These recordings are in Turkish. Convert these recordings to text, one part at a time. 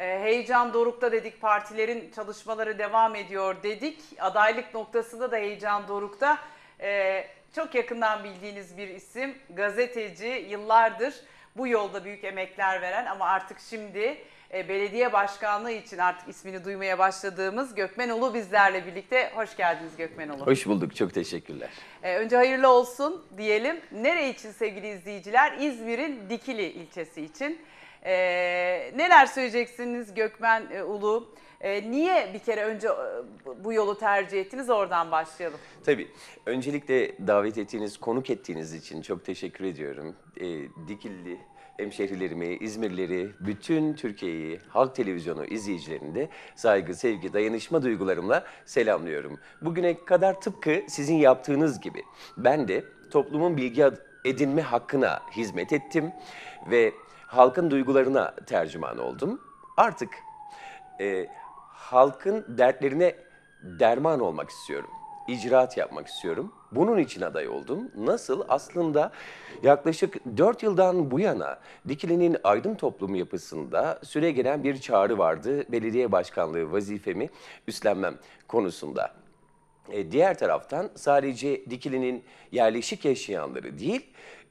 Ee, heyecan dorukta dedik, partilerin çalışmaları devam ediyor dedik. Adaylık noktasında da heyecan dorukta. Ee, çok yakından bildiğiniz bir isim, gazeteci, yıllardır bu yolda büyük emekler veren ama artık şimdi e, belediye başkanlığı için artık ismini duymaya başladığımız Gökmen Ulu bizlerle birlikte. Hoş geldiniz Gökmen Ulu. Hoş bulduk. Çok teşekkürler. E, önce hayırlı olsun diyelim. Nereye için sevgili izleyiciler? İzmir'in Dikili ilçesi için. E, neler söyleyeceksiniz Gökmen e, Ulu? E, niye bir kere önce e, bu yolu tercih ettiniz? Oradan başlayalım. Tabii. Öncelikle davet ettiğiniz, konuk ettiğiniz için çok teşekkür ediyorum. E, Dikilli hemşehrilerimi, İzmirleri, bütün Türkiye'yi, halk televizyonu izleyicilerini de saygı, sevgi, dayanışma duygularımla selamlıyorum. Bugüne kadar tıpkı sizin yaptığınız gibi ben de toplumun bilgi edinme hakkına hizmet ettim ve halkın duygularına tercüman oldum. Artık e, halkın dertlerine derman olmak istiyorum, icraat yapmak istiyorum bunun için aday oldum. Nasıl? Aslında yaklaşık 4 yıldan bu yana Dikili'nin aydın toplum yapısında süre gelen bir çağrı vardı. Belediye başkanlığı vazifemi üstlenmem konusunda. E, diğer taraftan sadece Dikili'nin yerleşik yaşayanları değil,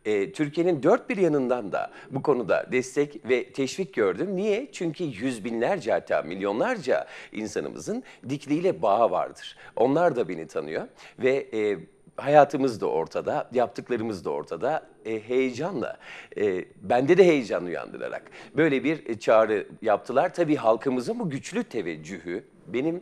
e, Türkiye'nin dört bir yanından da bu konuda destek ve teşvik gördüm. Niye? Çünkü yüz binlerce hatta milyonlarca insanımızın Dikili ile bağı vardır. Onlar da beni tanıyor ve... E, hayatımız da ortada, yaptıklarımız da ortada. E, heyecanla, e, bende de heyecan uyandırarak böyle bir e, çağrı yaptılar. Tabii halkımızın bu güçlü teveccühü benim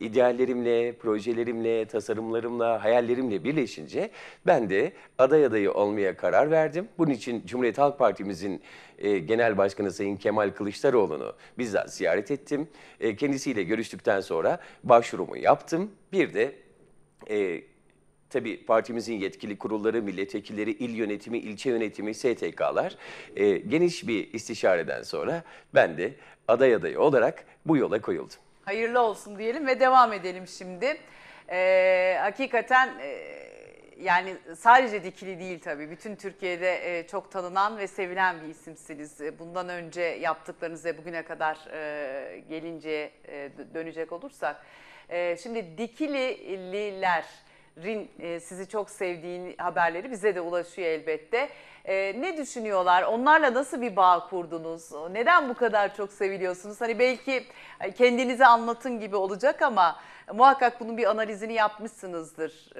ideallerimle, projelerimle, tasarımlarımla, hayallerimle birleşince ben de aday adayı olmaya karar verdim. Bunun için Cumhuriyet Halk Partimizin e, Genel Başkanı Sayın Kemal Kılıçdaroğlu'nu bizzat ziyaret ettim. E, kendisiyle görüştükten sonra başvurumu yaptım. Bir de e, tabi partimizin yetkili kurulları, milletvekilleri, il yönetimi, ilçe yönetimi, STK'lar e, geniş bir istişareden sonra ben de aday adayı olarak bu yola koyuldum. Hayırlı olsun diyelim ve devam edelim şimdi. Ee, hakikaten e, yani sadece dikili değil tabi Bütün Türkiye'de e, çok tanınan ve sevilen bir isimsiniz. E, bundan önce yaptıklarınızı bugüne kadar e, gelince e, dönecek olursak. E, şimdi dikililer Rin e, sizi çok sevdiğin haberleri bize de ulaşıyor elbette. E, ne düşünüyorlar? Onlarla nasıl bir bağ kurdunuz? Neden bu kadar çok seviliyorsunuz? Hani belki e, kendinize anlatın gibi olacak ama muhakkak bunun bir analizini yapmışsınızdır.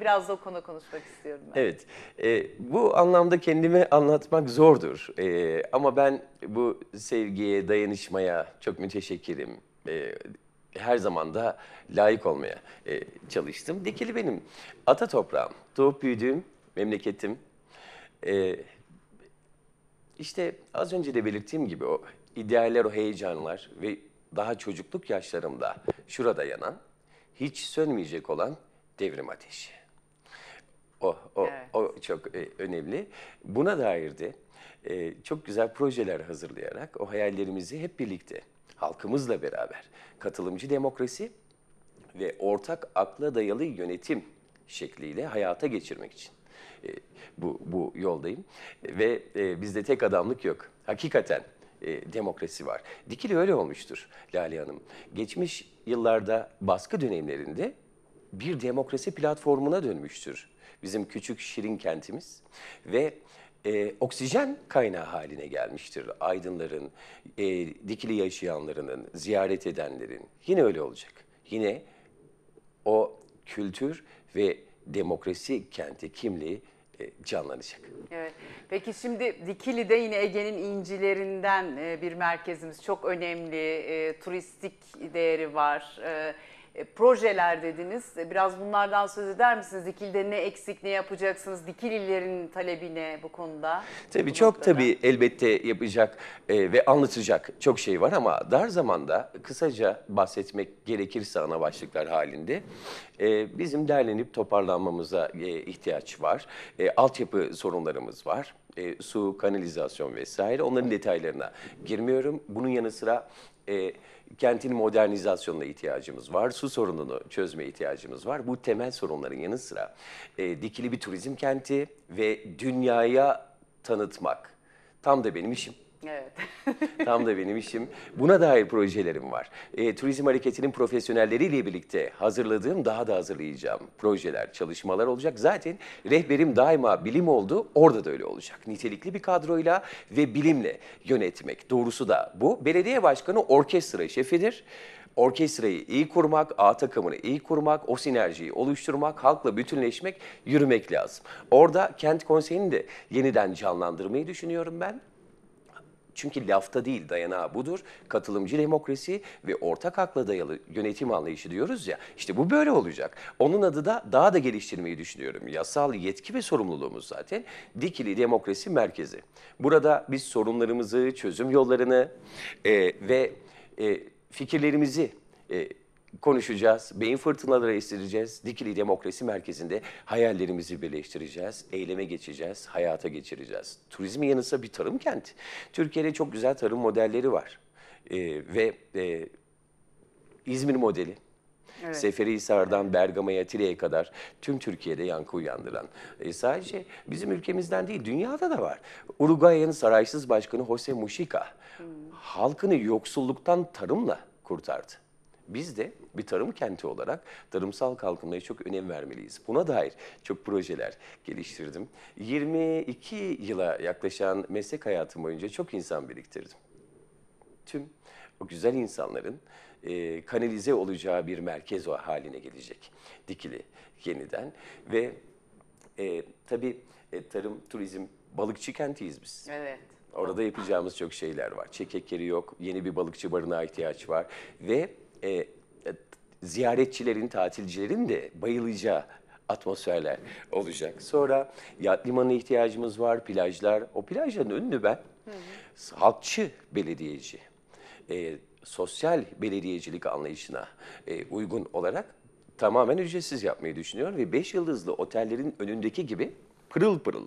biraz da o konu konuşmak istiyorum. Ben. Evet, bu anlamda kendimi anlatmak zordur. ama ben bu sevgiye, dayanışmaya çok müteşekkirim her zaman da layık olmaya e, çalıştım. Dikili benim ata toprağım, doğup büyüdüğüm memleketim. E, işte az önce de belirttiğim gibi o idealler, o heyecanlar ve daha çocukluk yaşlarımda şurada yanan, hiç sönmeyecek olan devrim ateşi. O, o, evet. o çok e, önemli. Buna dair de e, çok güzel projeler hazırlayarak o hayallerimizi hep birlikte halkımızla beraber katılımcı demokrasi ve ortak akla dayalı yönetim şekliyle hayata geçirmek için e, bu, bu yoldayım. Ve bizde tek adamlık yok. Hakikaten demokrasi var. Dikili öyle olmuştur Lale Hanım. Geçmiş yıllarda baskı dönemlerinde bir demokrasi platformuna dönmüştür bizim küçük şirin kentimiz ve e, oksijen kaynağı haline gelmiştir aydınların, e, dikili yaşayanlarının, ziyaret edenlerin. Yine öyle olacak. Yine o kültür ve demokrasi kenti kimliği e, canlanacak. Evet. Peki şimdi Dikili'de yine Ege'nin incilerinden e, bir merkezimiz. Çok önemli, e, turistik değeri var. E, e, projeler dediniz. E, biraz bunlardan söz eder misiniz? Dikil'de ne eksik, ne yapacaksınız? Dikililerin talebi ne bu konuda? Tabii bu çok noktada. tabii elbette yapacak e, ve anlatacak çok şey var ama dar zamanda kısaca bahsetmek gerekirse ana başlıklar halinde e, bizim derlenip toparlanmamıza e, ihtiyaç var. E, altyapı sorunlarımız var e, su, kanalizasyon vesaire onların detaylarına girmiyorum. Bunun yanı sıra e, kentin modernizasyonuna ihtiyacımız var. Su sorununu çözme ihtiyacımız var. Bu temel sorunların yanı sıra e, dikili bir turizm kenti ve dünyaya tanıtmak tam da benim işim. Evet. Tam da benim işim. Buna dair projelerim var. E, turizm hareketinin profesyonelleriyle birlikte hazırladığım daha da hazırlayacağım projeler, çalışmalar olacak. Zaten rehberim daima bilim oldu. Orada da öyle olacak. Nitelikli bir kadroyla ve bilimle yönetmek. Doğrusu da bu. Belediye başkanı orkestra şefidir orkestrayı iyi kurmak, A takımını iyi kurmak, o sinerjiyi oluşturmak, halkla bütünleşmek, yürümek lazım. Orada kent konseyini de yeniden canlandırmayı düşünüyorum ben. Çünkü lafta değil dayanağı budur. Katılımcı demokrasi ve ortak hakla dayalı yönetim anlayışı diyoruz ya. İşte bu böyle olacak. Onun adı da daha da geliştirmeyi düşünüyorum. Yasal yetki ve sorumluluğumuz zaten dikili demokrasi merkezi. Burada biz sorunlarımızı, çözüm yollarını e, ve e, fikirlerimizi e, konuşacağız, beyin fırtınaları estireceğiz. Dikili Demokrasi Merkezi'nde hayallerimizi birleştireceğiz, eyleme geçeceğiz, hayata geçireceğiz. Turizmin yanı sıra bir tarım kenti. Türkiye'de çok güzel tarım modelleri var. Ee, ve e, İzmir modeli, Evet. Seferihisar'dan Bergama'ya, Tire'ye kadar tüm Türkiye'de yankı uyandıran. E, sadece bizim ülkemizden değil, dünyada da var. Uruguay'ın saraysız başkanı Jose Mujica hmm. halkını yoksulluktan tarımla kurtardı. Biz de bir tarım kenti olarak tarımsal kalkınmaya çok önem vermeliyiz. Buna dair çok projeler geliştirdim. 22 yıla yaklaşan meslek hayatım boyunca çok insan biriktirdim. Tüm o güzel insanların e, kanalize olacağı bir merkez o haline gelecek Dikili yeniden ve e, tabii e, tarım, turizm, balıkçı kentiyiz biz. Evet. Orada yapacağımız çok şeyler var. Çekekleri yok, yeni bir balıkçı barına ihtiyaç var ve e, e, ziyaretçilerin, tatilcilerin de bayılacağı atmosferler olacak. Sonra yat limanına ihtiyacımız var, plajlar. O plajların önünü ben hı hı. halkçı belediyeci, e, sosyal belediyecilik anlayışına e, uygun olarak tamamen ücretsiz yapmayı düşünüyorum ve beş yıldızlı otellerin önündeki gibi pırıl pırıl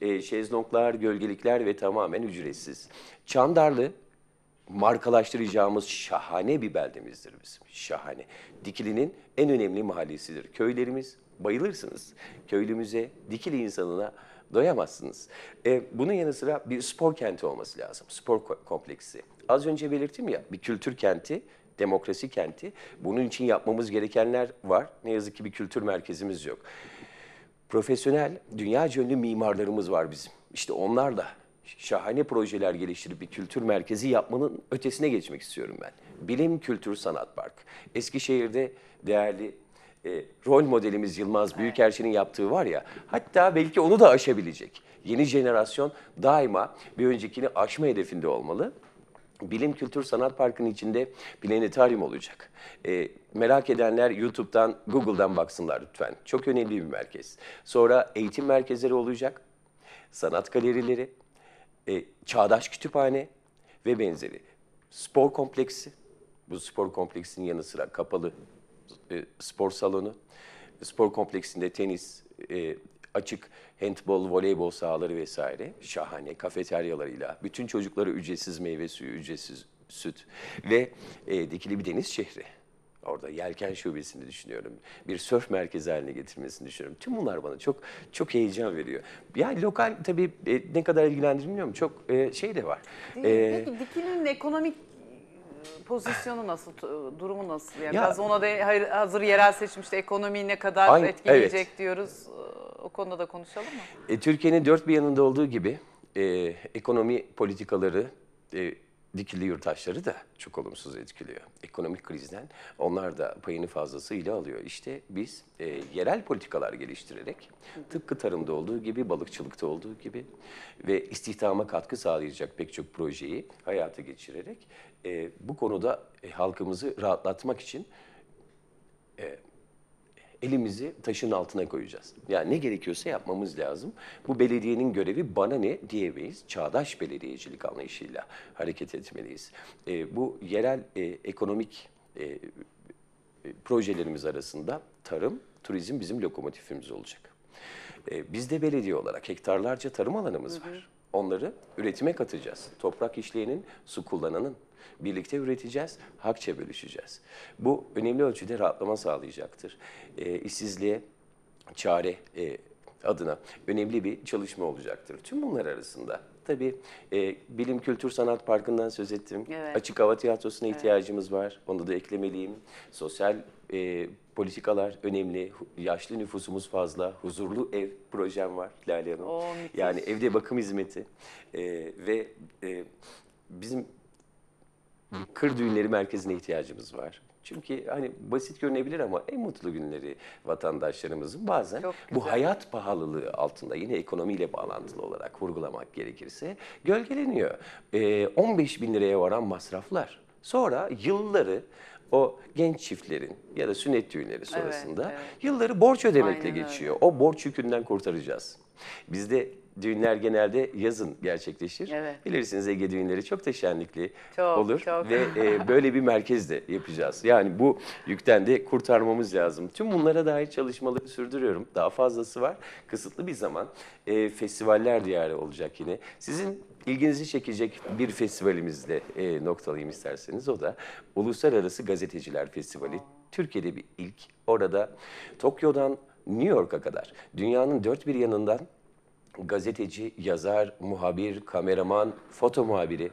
e, şezlonglar, gölgelikler ve tamamen ücretsiz. Çandarlı markalaştıracağımız şahane bir beldemizdir bizim. Şahane. Dikili'nin en önemli mahallesidir. Köylerimiz, bayılırsınız. Köylümüze, Dikili insanına doyamazsınız. E, bunun yanı sıra bir spor kenti olması lazım. Spor kompleksi. Az önce belirttim ya bir kültür kenti, demokrasi kenti. Bunun için yapmamız gerekenler var. Ne yazık ki bir kültür merkezimiz yok. Profesyonel, dünya ünlü mimarlarımız var bizim. İşte onlar da şahane projeler geliştirip bir kültür merkezi yapmanın ötesine geçmek istiyorum ben. Bilim, Kültür, Sanat Park. Eskişehir'de değerli e, rol modelimiz Yılmaz Büyükerşen'in yaptığı var ya, hatta belki onu da aşabilecek. Yeni jenerasyon daima bir öncekini aşma hedefinde olmalı. Bilim Kültür Sanat Parkı'nın içinde planetaryum olacak. E, merak edenler YouTube'dan, Google'dan baksınlar lütfen. Çok önemli bir merkez. Sonra eğitim merkezleri olacak, sanat galerileri, e, çağdaş kütüphane ve benzeri. Spor kompleksi, bu spor kompleksinin yanı sıra kapalı e, spor salonu, spor kompleksinde tenis, e, açık handbol, voleybol sahaları vesaire, şahane kafeteryalarıyla, bütün çocuklara ücretsiz meyve suyu, ücretsiz süt ve e, dikili bir deniz şehri. Orada yelken şubesini düşünüyorum. Bir sörf merkezi haline getirmesini düşünüyorum. Tüm bunlar bana çok çok heyecan veriyor. Yani lokal tabii e, ne kadar ilgilendirmiyorum çok e, şey de var. Ee, Peki dikinin ekonomik ıı, pozisyonu nasıl, ıı, durumu nasıl? Yani Ya- biraz ona da hazır yerel seçmişte ekonomiyi ne kadar Aynen, etkileyecek diyoruz. O konuda da konuşalım mı? E, Türkiye'nin dört bir yanında olduğu gibi e, ekonomi politikaları e, dikili yurttaşları da çok olumsuz etkiliyor. Ekonomik krizden onlar da payını fazlasıyla alıyor. İşte biz e, yerel politikalar geliştirerek tıpkı tarımda olduğu gibi, balıkçılıkta olduğu gibi ve istihdama katkı sağlayacak pek çok projeyi hayata geçirerek e, bu konuda e, halkımızı rahatlatmak için e, elimizi taşın altına koyacağız. Yani ne gerekiyorsa yapmamız lazım. Bu belediyenin görevi bana ne diyemeyiz. Çağdaş belediyecilik anlayışıyla hareket etmeliyiz. E, bu yerel e, ekonomik e, e projelerimiz arasında tarım, turizm bizim lokomotifimiz olacak. E, de belediye olarak hektarlarca tarım alanımız hı hı. var. Onları üretime katacağız. Toprak işleyenin, su kullananın, Birlikte üreteceğiz, hakça bölüşeceğiz. Bu önemli ölçüde rahatlama sağlayacaktır. E, işsizliğe çare e, adına önemli bir çalışma olacaktır. Tüm bunlar arasında tabii e, Bilim Kültür Sanat Parkı'ndan söz ettim. Evet. Açık hava tiyatrosuna evet. ihtiyacımız var. Onu da eklemeliyim. Sosyal e, politikalar önemli. Yaşlı nüfusumuz fazla. Huzurlu ev projem var Lale Hanım. Oo, yani evde bakım hizmeti. E, ve e, bizim kır düğünleri merkezine ihtiyacımız var. Çünkü hani basit görünebilir ama en mutlu günleri vatandaşlarımızın bazen bu hayat pahalılığı altında yine ekonomiyle bağlantılı olarak vurgulamak gerekirse gölgeleniyor. Ee, 15 bin liraya varan masraflar. Sonra yılları o genç çiftlerin ya da sünnet düğünleri sonrasında evet, evet. yılları borç ödemekle Aynen geçiyor. Öyle. O borç yükünden kurtaracağız. Bizde düğünler genelde yazın gerçekleşir. Evet. Bilirsiniz Ege düğünleri çok da şenlikli çok, olur çok. ve e, böyle bir merkez de yapacağız. Yani bu yükten de kurtarmamız lazım. Tüm bunlara dair çalışmaları sürdürüyorum. Daha fazlası var. Kısıtlı bir zaman e, festivaller diyarı olacak yine. Sizin ilginizi çekecek bir festivalimizde e, noktalayayım isterseniz. O da Uluslararası Gazeteciler Festivali. Türkiye'de bir ilk. Orada Tokyo'dan New York'a kadar dünyanın dört bir yanından gazeteci, yazar, muhabir, kameraman, foto muhabiri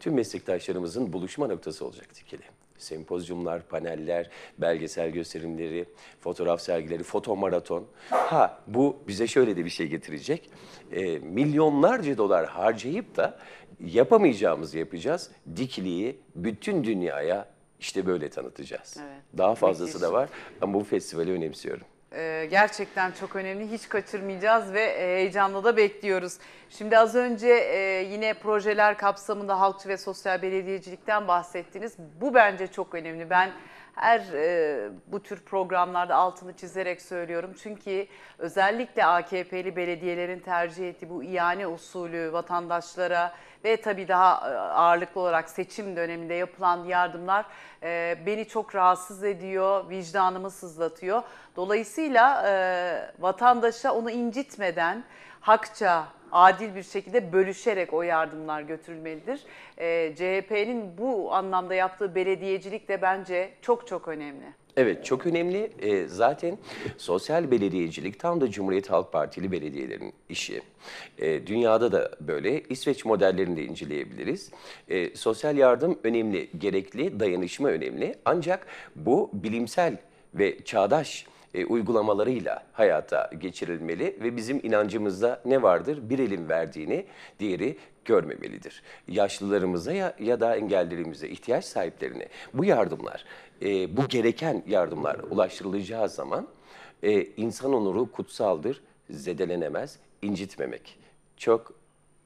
tüm meslektaşlarımızın buluşma noktası olacak Dikili. Sempozyumlar, paneller, belgesel gösterimleri, fotoğraf sergileri, foto maraton. Ha bu bize şöyle de bir şey getirecek. E, milyonlarca dolar harcayıp da yapamayacağımızı yapacağız. Dikili'yi bütün dünyaya işte böyle tanıtacağız. Evet. Daha fazlası da var ama bu festivali önemsiyorum. Ee, gerçekten çok önemli. Hiç kaçırmayacağız ve e, heyecanla da bekliyoruz. Şimdi az önce e, yine projeler kapsamında halkçı ve sosyal belediyecilikten bahsettiniz. Bu bence çok önemli. Ben her e, bu tür programlarda altını çizerek söylüyorum. Çünkü özellikle AKP'li belediyelerin tercih ettiği bu iane usulü vatandaşlara ve tabii daha e, ağırlıklı olarak seçim döneminde yapılan yardımlar e, beni çok rahatsız ediyor, vicdanımı sızlatıyor. Dolayısıyla e, vatandaşa onu incitmeden hakça, adil bir şekilde bölüşerek o yardımlar götürülmelidir. E, ee, CHP'nin bu anlamda yaptığı belediyecilik de bence çok çok önemli. Evet çok önemli. E, zaten sosyal belediyecilik tam da Cumhuriyet Halk Partili belediyelerin işi. E, dünyada da böyle. İsveç modellerini de inceleyebiliriz. E, sosyal yardım önemli, gerekli, dayanışma önemli. Ancak bu bilimsel ve çağdaş e, uygulamalarıyla hayata geçirilmeli ve bizim inancımızda ne vardır? Bir elin verdiğini diğeri görmemelidir. Yaşlılarımıza ya, ya da engellerimize ihtiyaç sahiplerine bu yardımlar, e, bu gereken yardımlar ulaştırılacağı zaman e, insan onuru kutsaldır, zedelenemez, incitmemek çok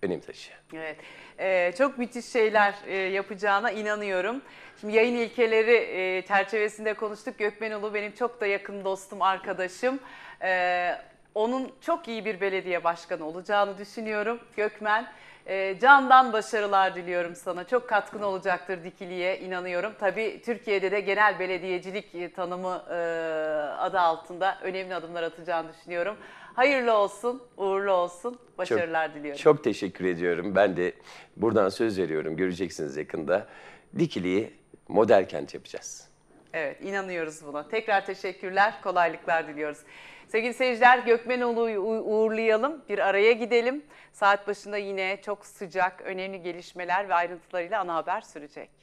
önem taşıyor. Evet. Ee, çok müthiş şeyler e, yapacağına inanıyorum. Şimdi yayın ilkeleri e, çerçevesinde konuştuk. Gökmen Ulu benim çok da yakın dostum, arkadaşım. E, onun çok iyi bir belediye başkanı olacağını düşünüyorum. Gökmen ee, candan başarılar diliyorum sana. Çok katkın olacaktır dikiliye inanıyorum. Tabii Türkiye'de de genel belediyecilik e, tanımı e, adı altında önemli adımlar atacağını düşünüyorum. Hayırlı olsun, uğurlu olsun. Başarılar çok, diliyorum. Çok teşekkür ediyorum. Ben de buradan söz veriyorum. Göreceksiniz yakında. Dikili'yi model kent yapacağız. Evet, inanıyoruz buna. Tekrar teşekkürler, kolaylıklar diliyoruz. Sevgili seyirciler Gökmenoğlu'yu uğurlayalım. Bir araya gidelim. Saat başında yine çok sıcak, önemli gelişmeler ve ayrıntılarıyla ana haber sürecek.